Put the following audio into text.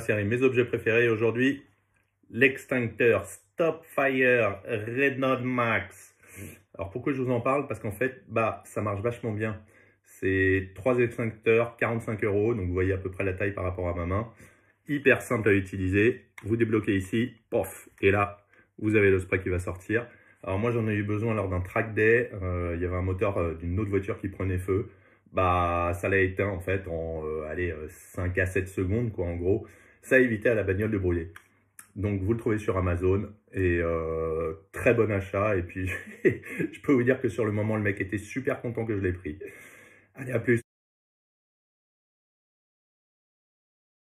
série Mes objets préférés aujourd'hui, l'extincteur Stop Fire Max. Alors pourquoi je vous en parle Parce qu'en fait, bah, ça marche vachement bien. C'est trois extincteurs, 45 euros, donc vous voyez à peu près la taille par rapport à ma main. Hyper simple à utiliser. Vous débloquez ici, pof, et là, vous avez le spray qui va sortir. Alors moi, j'en ai eu besoin lors d'un track day. Euh, il y avait un moteur euh, d'une autre voiture qui prenait feu bah ça l'a éteint en fait en 5 euh, euh, à 7 secondes quoi en gros. Ça évitait à la bagnole de brûler. Donc vous le trouvez sur Amazon et euh, très bon achat. Et puis je peux vous dire que sur le moment le mec était super content que je l'ai pris. Allez à plus